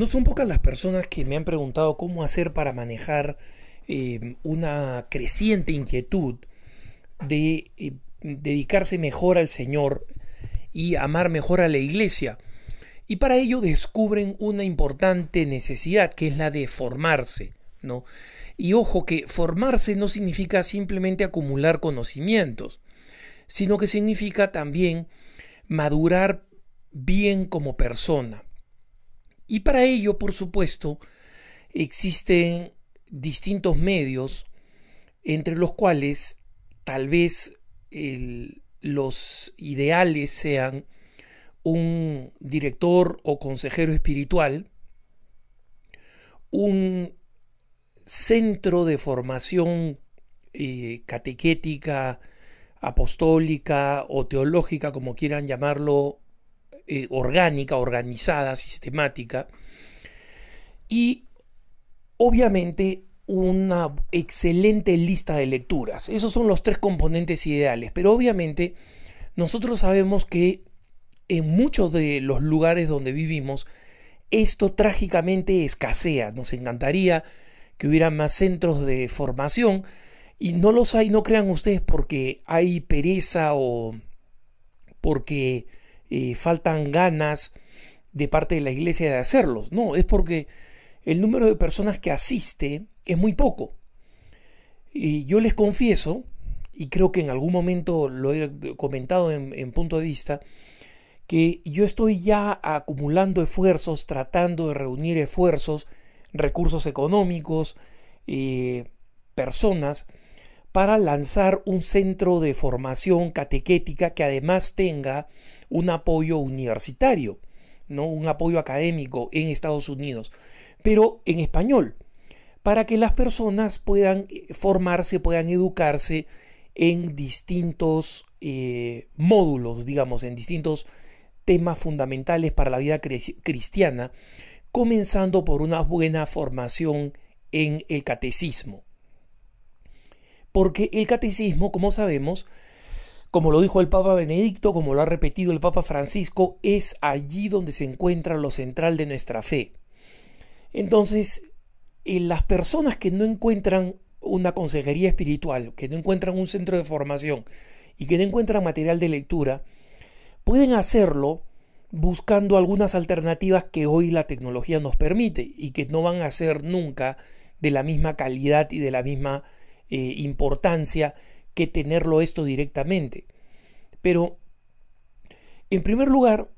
No son pocas las personas que me han preguntado cómo hacer para manejar em, una creciente inquietud de em, dedicarse mejor al Señor y amar mejor a la iglesia. Y para ello descubren una importante necesidad que es la de formarse, ¿no? Y ojo que formarse no significa simplemente acumular conocimientos, sino que significa también madurar bien como persona, y para ello, por supuesto, existen distintos medios entre los cuales tal vez los ideales sean un director o consejero espiritual, un centro de formación eh, catequética, apostólica o teológica, como quieran llamarlo eh, orgánica, organizada, sistemática. Y obviamente una excelente lista de lecturas. Esos son los tres componentes ideales. Pero obviamente nosotros sabemos que en muchos de los lugares donde vivimos esto trágicamente escasea. Nos encantaría que hubieran más centros de formación y no los hay, no crean ustedes porque hay pereza o porque eh, faltan ganas de parte de la iglesia de hacerlos. No, es porque el número de personas que asiste es muy poco. Y yo les confieso, y creo que en algún momento lo he comentado en, punto de vista, que yo estoy ya acumulando esfuerzos, tratando de reunir esfuerzos, recursos económicos, eh, personas, para lanzar un centro de formación catequética que además tenga un apoyo universitario, ¿no? un apoyo académico en Estados Unidos, pero en español, para que las personas puedan eh, formarse, puedan educarse en distintos eh, módulos, digamos, en distintos temas fundamentales para la vida cristiana, comenzando por una buena formación en el catecismo. Porque el catecismo, como sabemos, como lo dijo el Papa Benedicto, como lo ha repetido el Papa Francisco, es allí donde se encuentra lo central de nuestra fe. Entonces, eh, las personas que no encuentran una consejería espiritual, que no encuentran un centro de formación y que no encuentran material de lectura, pueden hacerlo buscando algunas alternativas que hoy la tecnología nos permite y que no van a ser nunca de la misma calidad y de la misma eh, importancia que tenerlo esto directamente. Pero, en primer lugar,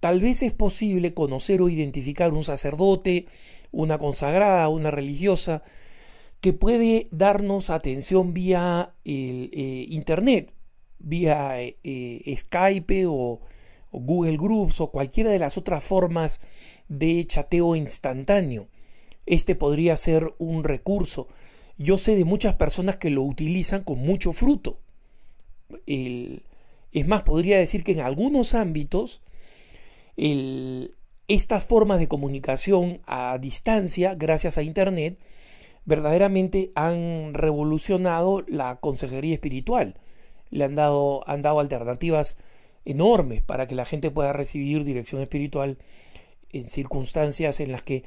tal vez es posible conocer o identificar un sacerdote, una consagrada, una religiosa, que puede darnos atención vía el, eh, Internet, vía eh, Skype o Google Groups o cualquiera de las otras formas de chateo instantáneo. Este podría ser un recurso yo sé de muchas personas que lo utilizan con mucho fruto. es más, podría decir que en algunos ámbitos estas formas de comunicación a distancia, gracias a Internet, verdaderamente han revolucionado la consejería espiritual. Le han dado, han dado alternativas enormes para que la gente pueda recibir dirección espiritual en circunstancias en las que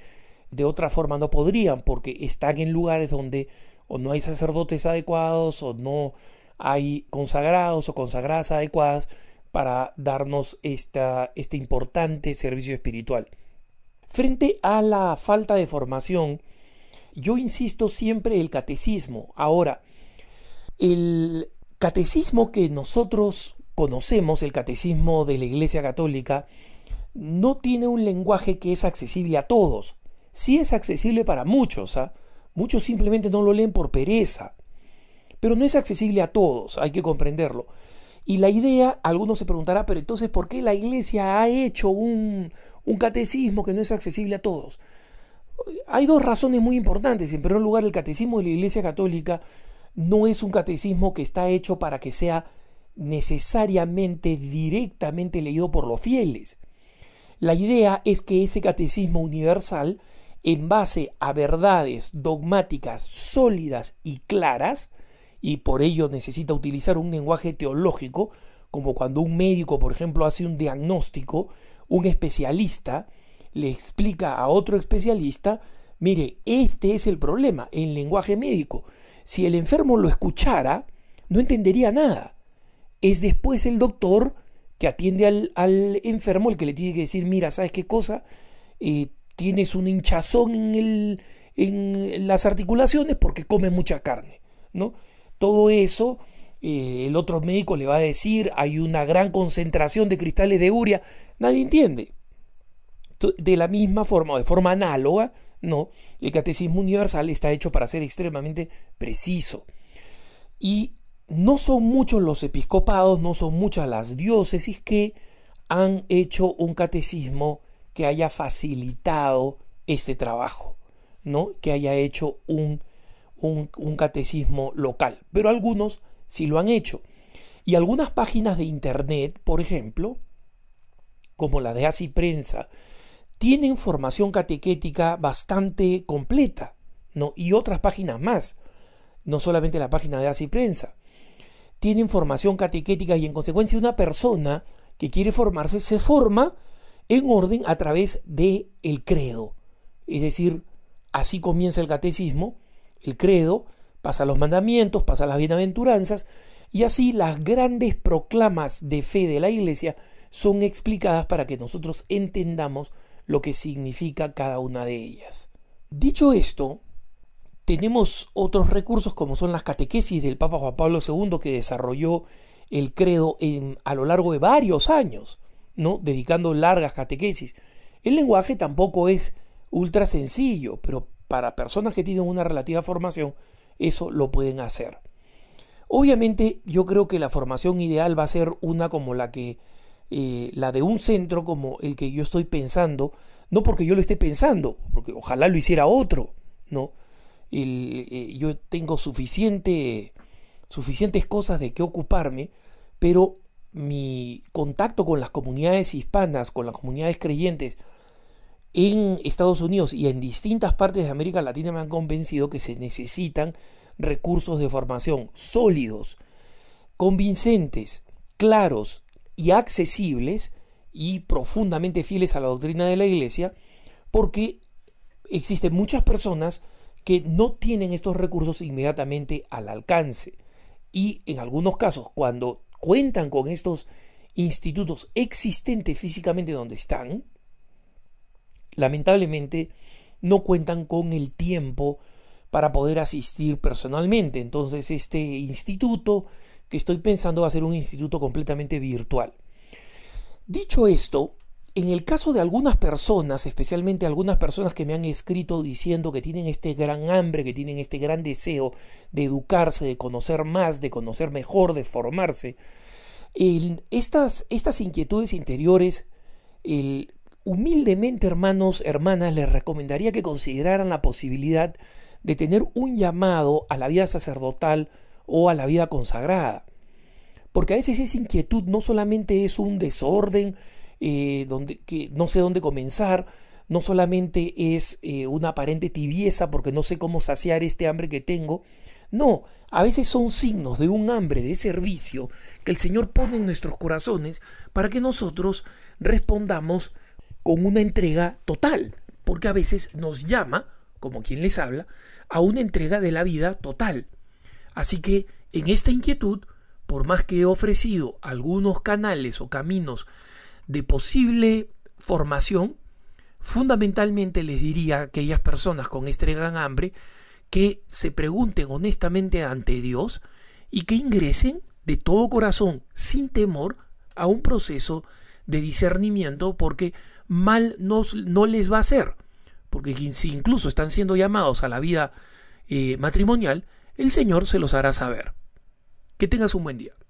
de otra forma no podrían porque están en lugares donde o no hay sacerdotes adecuados o no hay consagrados o consagradas adecuadas para darnos esta, este importante servicio espiritual. Frente a la falta de formación, yo insisto siempre el catecismo. Ahora, el catecismo que nosotros conocemos, el catecismo de la Iglesia Católica, no tiene un lenguaje que es accesible a todos sí es accesible para muchos. ¿ah? Muchos simplemente no lo leen por pereza. Pero no es accesible a todos, hay que comprenderlo. Y la idea, algunos se preguntarán... pero entonces, ¿por qué la iglesia ha hecho un, un catecismo que no es accesible a todos? Hay dos razones muy importantes. En primer lugar, el catecismo de la Iglesia Católica no es un catecismo que está hecho para que sea necesariamente directamente leído por los fieles. La idea es que ese catecismo universal en base a verdades dogmáticas sólidas y claras, y por ello necesita utilizar un lenguaje teológico, como cuando un médico, por ejemplo, hace un diagnóstico, un especialista le explica a otro especialista, mire, este es el problema en lenguaje médico. Si el enfermo lo escuchara, no entendería nada. Es después el doctor que atiende al, enfermo el que le tiene que decir, mira, ¿sabes qué cosa? y eh, tienes un hinchazón en, las articulaciones porque come mucha carne, ¿no? Todo eso, eh, el otro médico le va a decir, hay una gran concentración de cristales de uria. nadie entiende. De la misma forma, o de forma análoga, no, el catecismo universal está hecho para ser extremadamente preciso. Y no son muchos los episcopados, no son muchas las diócesis que han hecho un catecismo que haya facilitado este trabajo, ¿no? que haya hecho un, catecismo local. Pero algunos sí lo han hecho. Y algunas páginas de Internet, por ejemplo, como la de ACI Prensa, tienen formación catequética bastante completa, ¿no? Y otras páginas más, no solamente la página de Así Prensa. Tienen formación catequética y en consecuencia una persona que quiere formarse se forma en orden a través de el credo. Es decir, así comienza el catecismo, el credo, pasa los mandamientos, pasa las bienaventuranzas, y así las grandes proclamas de fe de la Iglesia son explicadas para que nosotros entendamos lo que significa cada una de ellas. Dicho esto, tenemos otros recursos como son las catequesis del Papa Juan Pablo II que desarrolló el credo a lo largo de varios años. ¿no? dedicando largas catequesis. El lenguaje tampoco es ultra sencillo, pero para personas que tienen una relativa formación, eso lo pueden hacer. Obviamente yo creo que la formación ideal va a ser una como la que eh, la de un centro como el que yo estoy pensando, no porque yo lo esté pensando, porque ojalá lo hiciera otro, ¿no? Eh, yo tengo suficiente, suficientes cosas de qué ocuparme, pero mi contacto con las comunidades hispanas, con las comunidades creyentes en Estados Unidos y en distintas partes de América Latina me han convencido que se necesitan recursos de formación sólidos, convincentes, claros y accesibles y profundamente fieles a la doctrina de la Iglesia, porque existen muchas personas que no tienen estos recursos inmediatamente al alcance. Y en algunos casos, cuando cuentan con estos institutos existentes físicamente donde están, lamentablemente no cuentan con el tiempo para poder asistir personalmente. Entonces este instituto que estoy pensando va a ser un instituto completamente virtual. Dicho esto, en el caso de algunas personas, especialmente algunas personas que me han escrito diciendo que tienen este gran hambre, que tienen este gran deseo de educarse, de conocer más, de conocer mejor, de formarse, estas, estas inquietudes interiores, el, humildemente hermanos, hermanas, les recomendaría que consideraran la posibilidad de tener un llamado a la vida sacerdotal o a la vida consagrada. Porque a veces esa inquietud no solamente es un desorden, eh, donde, que no sé dónde comenzar, no solamente es eh, una aparente tibieza porque no sé cómo saciar este hambre que tengo, no, a veces son signos de un hambre de servicio que el Señor pone en nuestros corazones para que nosotros respondamos con una entrega total, porque a veces nos llama, como quien les habla, a una entrega de la vida total. Así que en esta inquietud, por más que he ofrecido algunos canales o caminos de posible formación, fundamentalmente les diría a aquellas personas con estregan hambre que se pregunten honestamente ante Dios y que ingresen de todo corazón, sin temor, a un proceso de discernimiento porque mal no, les va a hacer. Porque si incluso están siendo llamados a la vida eh, matrimonial, el Señor se los hará saber. Que tengas un buen día.